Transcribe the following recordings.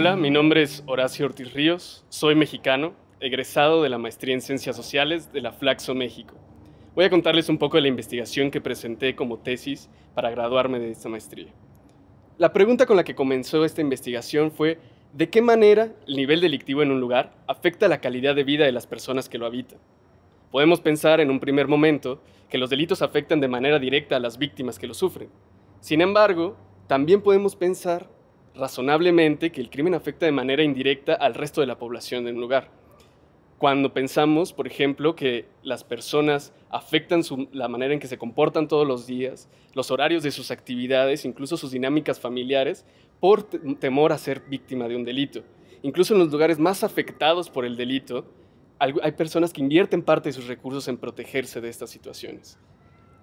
Hola, mi nombre es Horacio Ortiz Ríos, soy mexicano, egresado de la maestría en Ciencias Sociales de la Flaxo México. Voy a contarles un poco de la investigación que presenté como tesis para graduarme de esta maestría. La pregunta con la que comenzó esta investigación fue ¿de qué manera el nivel delictivo en un lugar afecta la calidad de vida de las personas que lo habitan? Podemos pensar en un primer momento que los delitos afectan de manera directa a las víctimas que lo sufren. Sin embargo, también podemos pensar razonablemente que el crimen afecta de manera indirecta al resto de la población de un lugar. Cuando pensamos, por ejemplo, que las personas afectan la manera en que se comportan todos los días, los horarios de sus actividades, incluso sus dinámicas familiares, por temor a ser víctima de un delito. Incluso en los lugares más afectados por el delito, hay personas que invierten parte de sus recursos en protegerse de estas situaciones.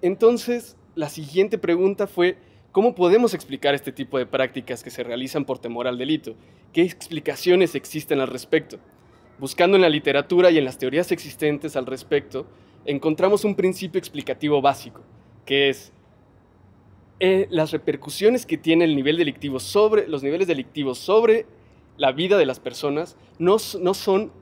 Entonces, la siguiente pregunta fue, ¿Cómo podemos explicar este tipo de prácticas que se realizan por temor al delito? ¿Qué explicaciones existen al respecto? Buscando en la literatura y en las teorías existentes al respecto, encontramos un principio explicativo básico, que es eh, las repercusiones que tiene el nivel delictivo sobre los niveles delictivos sobre la vida de las personas no, no son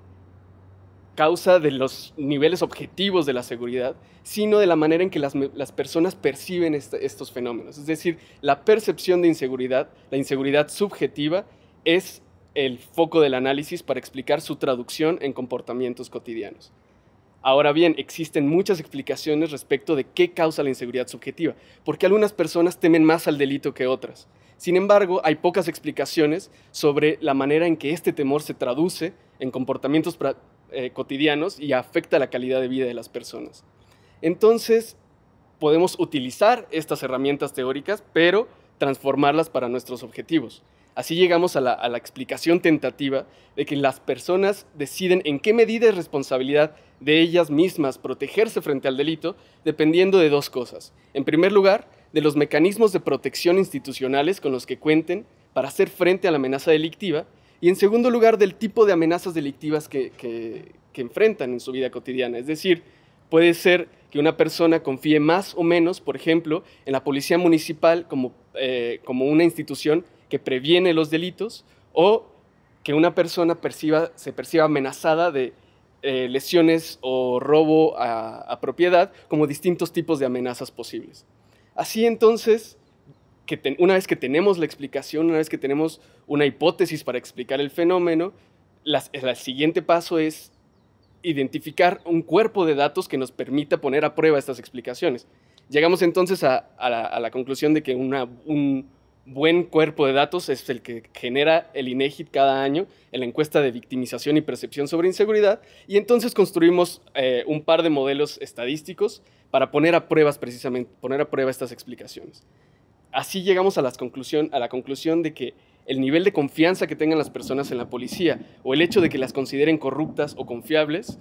causa de los niveles objetivos de la seguridad, sino de la manera en que las, personas perciben estos fenómenos. Es decir, la percepción de inseguridad, la inseguridad subjetiva, es el foco del análisis para explicar su traducción en comportamientos cotidianos. Ahora bien, existen muchas explicaciones respecto de qué causa la inseguridad subjetiva, porque algunas personas temen más al delito que otras. Sin embargo, hay pocas explicaciones sobre la manera en que este temor se traduce en comportamientos eh, cotidianos y afecta la calidad de vida de las personas. Entonces, podemos utilizar estas herramientas teóricas, pero transformarlas para nuestros objetivos. Así llegamos a la, explicación tentativa de que las personas deciden en qué medida es responsabilidad de ellas mismas protegerse frente al delito, dependiendo de dos cosas. En primer lugar, de los mecanismos de protección institucionales con los que cuenten para hacer frente a la amenaza delictiva y en segundo lugar, del tipo de amenazas delictivas que, enfrentan en su vida cotidiana. Es decir, puede ser que una persona confíe más o menos, por ejemplo, en la policía municipal como, eh, como una institución que previene los delitos o que una persona perciba, se perciba amenazada de eh, lesiones o robo a, a propiedad como distintos tipos de amenazas posibles. Así entonces, una vez que tenemos la explicación, una vez que tenemos una hipótesis para explicar el fenómeno, el siguiente paso es identificar un cuerpo de datos que nos permita poner a prueba estas explicaciones. Llegamos entonces a, la, conclusión de que un buen cuerpo de datos es el que genera el INEGIT cada año en la encuesta de victimización y percepción sobre inseguridad, y entonces construimos eh, un par de modelos estadísticos para poner a, pruebas precisamente, poner a prueba estas explicaciones así llegamos a, conclusión, a la conclusión de que el nivel de confianza que tengan las personas en la policía o el hecho de que las consideren corruptas o confiables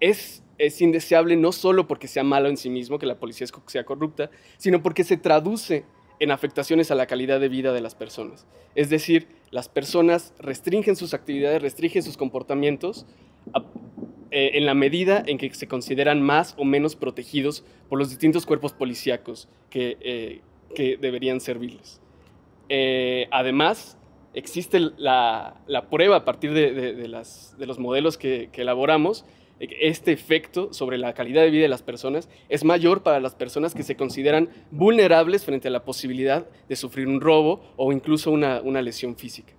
es, es indeseable no solo porque sea malo en sí mismo, que la policía sea corrupta, sino porque se traduce en afectaciones a la calidad de vida de las personas. Es decir, las personas restringen sus actividades, restringen sus comportamientos eh, en la medida en que se consideran más o menos protegidos por los distintos cuerpos policíacos que, eh, que deberían servirles. Eh, además, existe la, prueba a partir de, las, de los modelos que, que elaboramos, este efecto sobre la calidad de vida de las personas es mayor para las personas que se consideran vulnerables frente a la posibilidad de sufrir un robo o incluso una lesión física.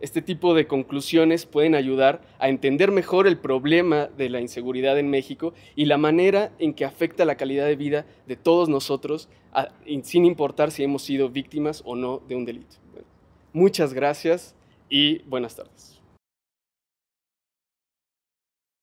Este tipo de conclusiones pueden ayudar a entender mejor el problema de la inseguridad en México y la manera en que afecta la calidad de vida de todos nosotros, sin importar si hemos sido víctimas o no de un delito. Muchas gracias y buenas tardes.